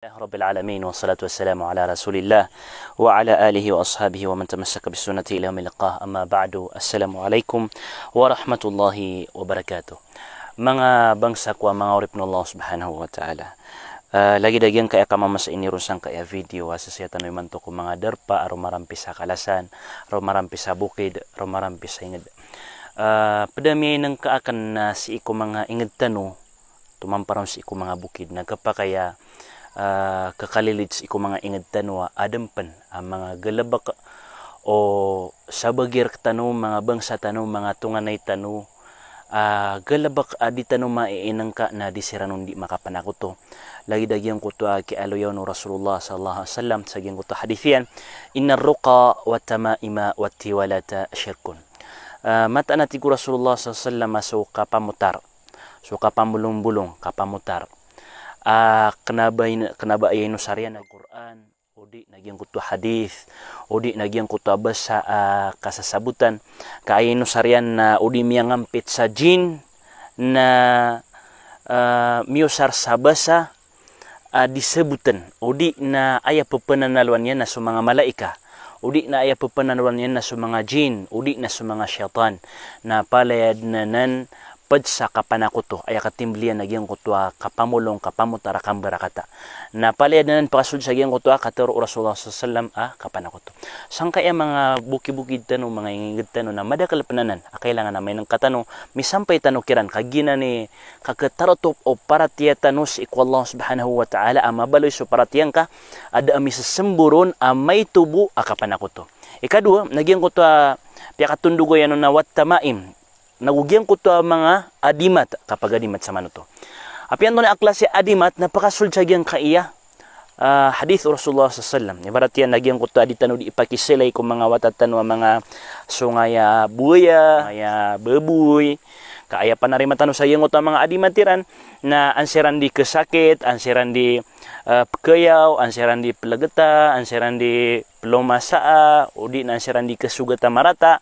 الله رب العالمين والصلاة والسلام على رسول الله وعلى آله وأصحابه ومن تمسك بسنة إلى يوم اللقاء أما بعد السلام عليكم ورحمة الله وبركاته mga bangsak wa mga orip ng Allah subhanahu wa ta'ala uh, lagi dagyang kaya kamama sa inirusang kaya video ah, asa siya tanoy man to kung mga darpa arumarampi ah, sa kalasan arumarampi sa bukid arumarampi sa ingad uh, padamiyay ng kaakan na si iko mga ingad tano tumamparam si iko mga bukid nagkapakaya kaya uh, kakalilits iko mga ingad tanwa adampan ang mga galabak o sabagir tano mga bangsa tano mga tunganay tanu uh, galabak adi tano maiinang ka na di siranon di makapanako to lagi dagyan ko to aki ah, aloyaw no Rasulullah sallallahu alaihi wasallam sagyan ko to hadithian inna ruqa wa tamaima wa tiwalata syirkun uh, mata nati ko Rasulullah sallallahu alaihi wasallam suka pamutar suka kapamulong-bulong kapamutar uh, ah, kenabain kenaba ayinu sarian na Quran odi nagi ang kutu hadis odi nagi ang kutu abas sa uh, ah, kasasabutan ka ayinu sarian na odi miyang ampit sa jin na uh, ah, sabasa uh, disebutan odi na ayah pepenan naluan yan na sa malaika Udik na ayah pepenan wan na sumanga jin, udik na sumanga syaitan, na palayad na padsa kapanakuto ay katimblian naging kutwa kapamulong kapamutara kambarakata. Napaliad na nan pakasud sa giyang kutwa katero Rasulullah sallam a ah, kapanakuto. Sang kaya mga buki-bukid tano mga ingigid tano na madakalapananan a ah, kailangan na may nang katano sampay tano kiran kagina ni kakatarotop o para tiya tano si Allah subhanahu wa ta'ala a ah, mabaloy so para tiyang ka ada ami semburon a may tubo a kapanakuto. Ikadua naging kutwa piakatundugo yan na ano wat tamaim nagugiyang ko to mga adimat kapag adimat sa manuto apian to ni aklas si adimat napakasulsagyang kaiya uh, hadith Rasulullah sallam ibarat yan nagyang ko to aditano di ipakisilay ko mga watatan mga sungaya buya mga baboy kaaya pa na rin sa iyong mga adimatiran na ansiran di kesakit, ansiran di uh, ah, pekayaw, ansiran di pelageta, ansiran di lomasaa o di na sirandi kasugat marata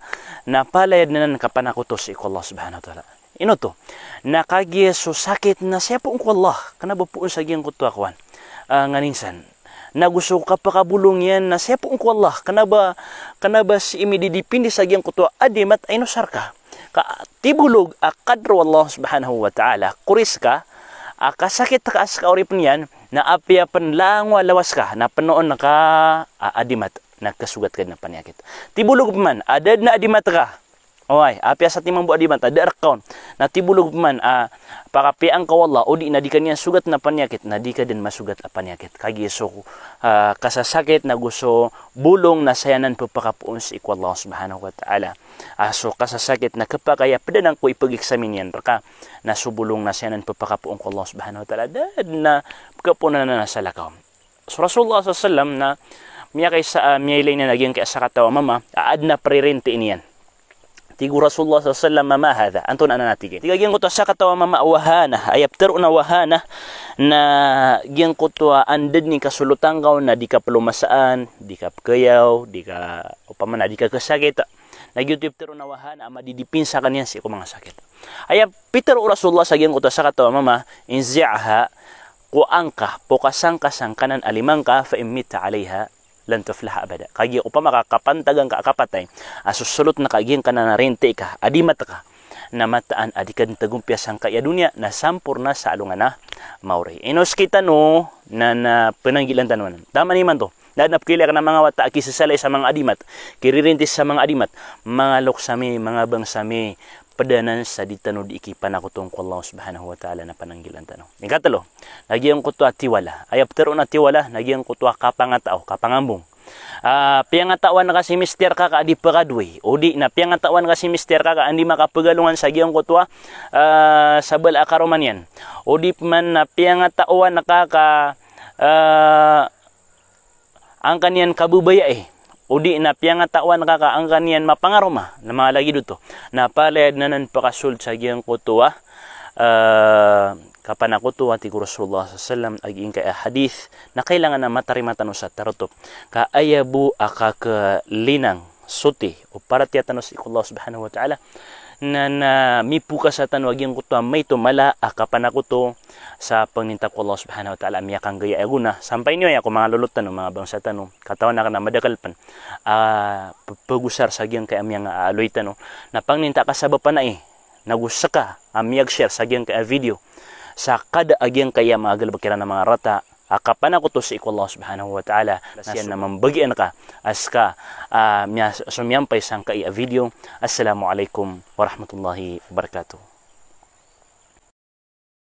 napalayad na nan kapanakutos iko Allah subhanahu wa ta'ala ino to nakagi so sakit na siya po ko Allah kana ba po sa giyang kuto akwan uh, ah, nganinsan nagusto ka pakabulong yan na siya po ko Allah kana ba kana ba si imididipindi sa giyang kuto adimat ay nosar ka ka tibulog akadro Allah subhanahu wa ta'ala kuris ka akasakit ka as ka orip na apia penlang wala waska na penon naka adimat na kasugat ka na panyakit. Tibulog man, adad na adimat ka, Oay, api sa timang buadi banta da kaon. Natibulog man a ah, pakapiang ka wala o di na di kanya sugat na panyakit na di ka din masugat a panyakit. Kagi so uh, ah, kasasakit na gusto bulong na sayanan po pakapuon si Allah subhanahu wa ta'ala. Aso ah, kasasakit na kapakaya padanang ko ipag-examine yan raka na subulong na sayanan po pakapuon ko Allah subhanahu wa ta'ala dad na kapunan na nasa lakaw. So Rasulullah sallallahu alaihi wasallam na miya kay sa uh, miya na naging kay sa katawa mama aad na prirente iniyan. Tiga Rasulullah sallallahu alaihi wasallam mahadha anton ana natige tiga Tiga gen kutwa syaka tawa mama wahana ayab teruna wahana na gen kutwa andad ni kasulutangau na dikap lumasaan dikap kayau dika mana? dika kesakit. na gitu teru wahana ama didipin sa kanya si ko mga sakit ayab peter Rasulullah sa gen kutwa syaka tawa mama inzi'aha ku angka pokasangka sangkanan alimangka fa alaiha lantuflaha abada kagi upama makakapantagan ka akapatay asusulot na kaging kananarente ka adimat ka namataan adikan tagumpya sang kaya dunya na sampurna sa alungan na mauri. Inos kita no na, na penanggilan tanuan. Tama ni man to. Naanap kila ka ng mga wata kisasalay sa mga adimat, kiririntis sa mga adimat, mga loksami, mga bangsami, padanan sa ditanod ikipan ako tong Allah subhanahu wa ta'ala na pananggilan tanong. Ikatalo, nagiyang ko tua tiwala. Ayap tero na tiwala, nagiyang ko tua kapangataw, kapangambong. Uh, piyangatawan na kasi mister ka ka di paradway o di na piyangatawan na kasi mister ka ka hindi makapagalungan sa giyang kutwa ah. uh, ah, sa bala karoman yan o di man na piyangatawan na ka ka uh, ang kanyan kabubaya eh udi na piyang atawan kakaang kaniyan mapangaroma na mga lagi dito. Napalayad na nan pakasul sa giyang kutuwa uh, kapan ako to ati Rasulullah sallam aging kay hadith na kailangan na matarimatan sa taroto ka ayabu akak eh, linang suti o para tiyatanos ikullah subhanahu wa ta'ala na, na mipuka sa tanwagin ko to may tumala akapan ako to sa pagnintab ko Allah subhanahu wa ta'ala miya kang gaya aguna eh, sampay niyo eh, ako mga lulutan no, mga bangsa tanong oh. katawan na ka na madakalpan uh, ah, pagusar sa giyang kay amyang aaloy ah, tanong na pangninta ka sa bapa na eh nagusaka amiyag share sa giyang kay ah, video sa kada agyang kaya mga galbakira ng mga rata akapan ako to sa iko Allah subhanahu wa ta'ala nasyan na mambagian ka as ka uh, sumiyampay sang ka iya video Assalamualaikum warahmatullahi wabarakatuh